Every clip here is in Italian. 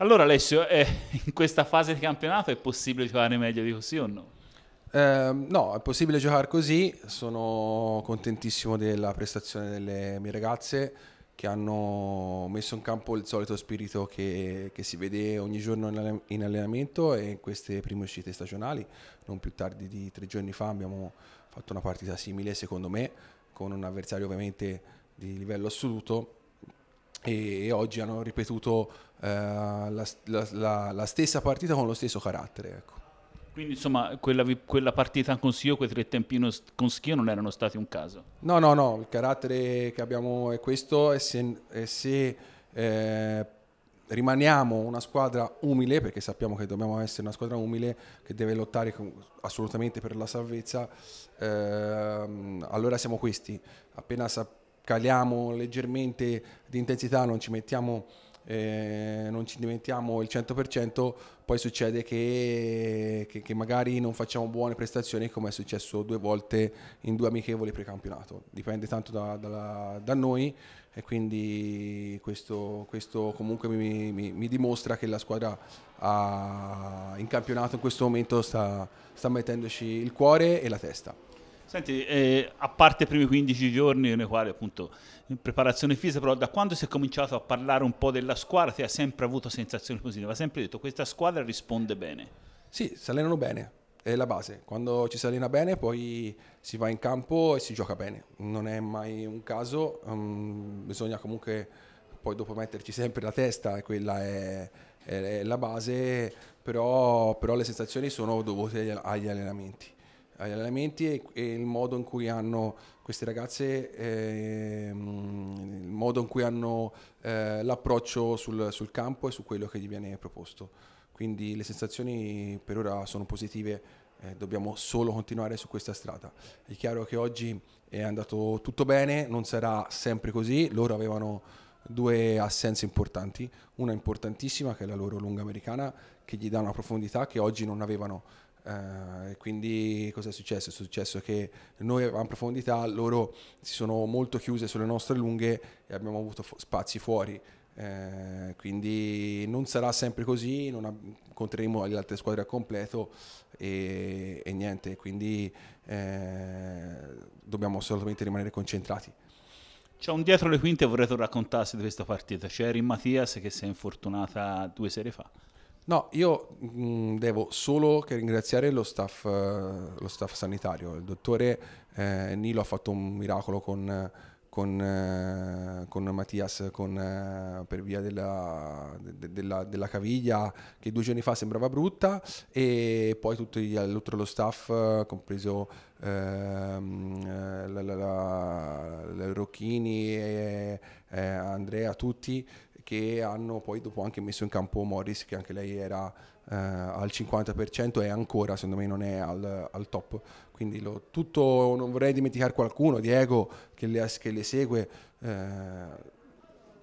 Allora Alessio, eh, in questa fase di campionato è possibile giocare meglio di così o no? Eh, no, è possibile giocare così, sono contentissimo della prestazione delle mie ragazze che hanno messo in campo il solito spirito che, che si vede ogni giorno in allenamento e in queste prime uscite stagionali. Non più tardi di tre giorni fa abbiamo fatto una partita simile, secondo me, con un avversario ovviamente di livello assoluto e oggi hanno ripetuto eh, la, la, la, stessa partita con lo stesso carattere. Ecco. Quindi insomma quella, quella, partita con Schio, quei tre tempini con Schio non erano stati un caso? No, no, no, il carattere che abbiamo è questo e se, e se eh, rimaniamo una squadra umile, perché sappiamo che dobbiamo essere una squadra umile che deve lottare con, assolutamente per la salvezza, eh, allora siamo questi. Appena sappiamo caliamo leggermente di intensità, non ci mettiamo... Eh, non ci diventiamo il 100%, poi succede che, che, che, magari non facciamo buone prestazioni come è successo due volte in due amichevoli precampionato. Dipende tanto da, da, da noi e quindi questo, questo comunque mi, mi, mi, dimostra che la squadra ha, in campionato in questo momento sta, sta mettendoci il cuore e la testa. Senti, eh, a parte i primi 15 giorni nei quali appunto in preparazione fisica, però da quando si è cominciato a parlare un po' della squadra ti ha sempre avuto sensazioni positive, ha sempre detto questa squadra risponde bene. Sì, si allenano bene, è la base, quando ci si allena bene poi si va in campo e si gioca bene, non è mai un caso, um, bisogna comunque poi dopo metterci sempre la testa quella è, è, è la base, però, però le sensazioni sono dovute agli allenamenti agli allenamenti e, e, il modo in cui hanno queste ragazze, eh, il modo in cui hanno eh, l'approccio sul, sul, campo e su quello che gli viene proposto. Quindi le sensazioni per ora sono positive, eh, dobbiamo solo continuare su questa strada. È chiaro che oggi è andato tutto bene, non sarà sempre così, loro avevano due assenze importanti, una importantissima che è la loro lunga americana che gli dà una profondità che oggi non avevano Uh, quindi cosa è successo? È successo che noi avevamo profondità, loro si sono molto chiuse sulle nostre lunghe e abbiamo avuto f- spazi fuori. Uh, quindi non sarà sempre così, non ab- incontreremo le altre squadre a completo e, e niente, quindi uh, dobbiamo assolutamente rimanere concentrati. C'è un dietro le quinte, vorrei che raccontassi di questa partita. C'è Erin Mattias che si è infortunata due sere fa No, io mh, mm, devo solo ringraziare lo staff, eh, lo staff, sanitario. Il dottore eh, Nilo ha fatto un miracolo con, con, eh, con Mattias con, eh, per via della, de, della, della, caviglia che due giorni fa sembrava brutta e poi tutto, tutto lo staff, compreso ehm, eh, la, la, la, la Rocchini, e, eh, Andrea, tutti che hanno poi dopo anche messo in campo Morris che anche lei era eh, al 50% e ancora secondo me non è al, al top quindi lo, tutto non vorrei dimenticare qualcuno Diego che le, che le segue eh,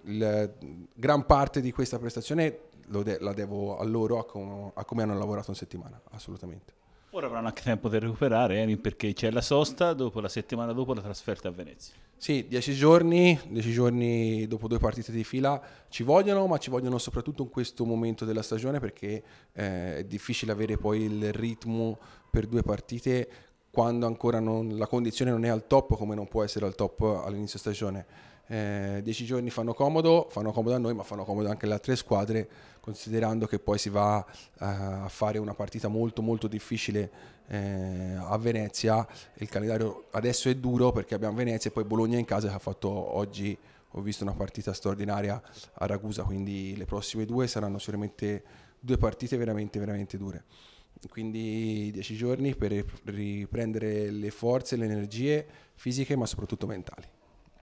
il, gran parte di questa prestazione de, la devo a loro a, com, a come hanno lavorato in settimana assolutamente Ora avranno anche tempo di recuperare eh, perché c'è la sosta dopo la settimana dopo la trasferta a Venezia. Sì, dieci giorni, dieci giorni dopo due partite di fila ci vogliono, ma ci vogliono soprattutto in questo momento della stagione perché eh, è difficile avere poi il ritmo per due partite quando ancora non, la condizione non è al top come non può essere al top all'inizio stagione eh, dieci giorni fanno comodo, fanno comodo a noi ma fanno comodo anche alle altre squadre considerando che poi si va eh, a fare una partita molto molto difficile eh, a Venezia, il calendario adesso è duro perché abbiamo Venezia e poi Bologna in casa che ha fatto oggi ho visto una partita straordinaria a Ragusa, quindi le prossime due saranno sicuramente due partite veramente veramente dure. Quindi dieci giorni per riprendere le forze, le energie fisiche ma soprattutto mentali.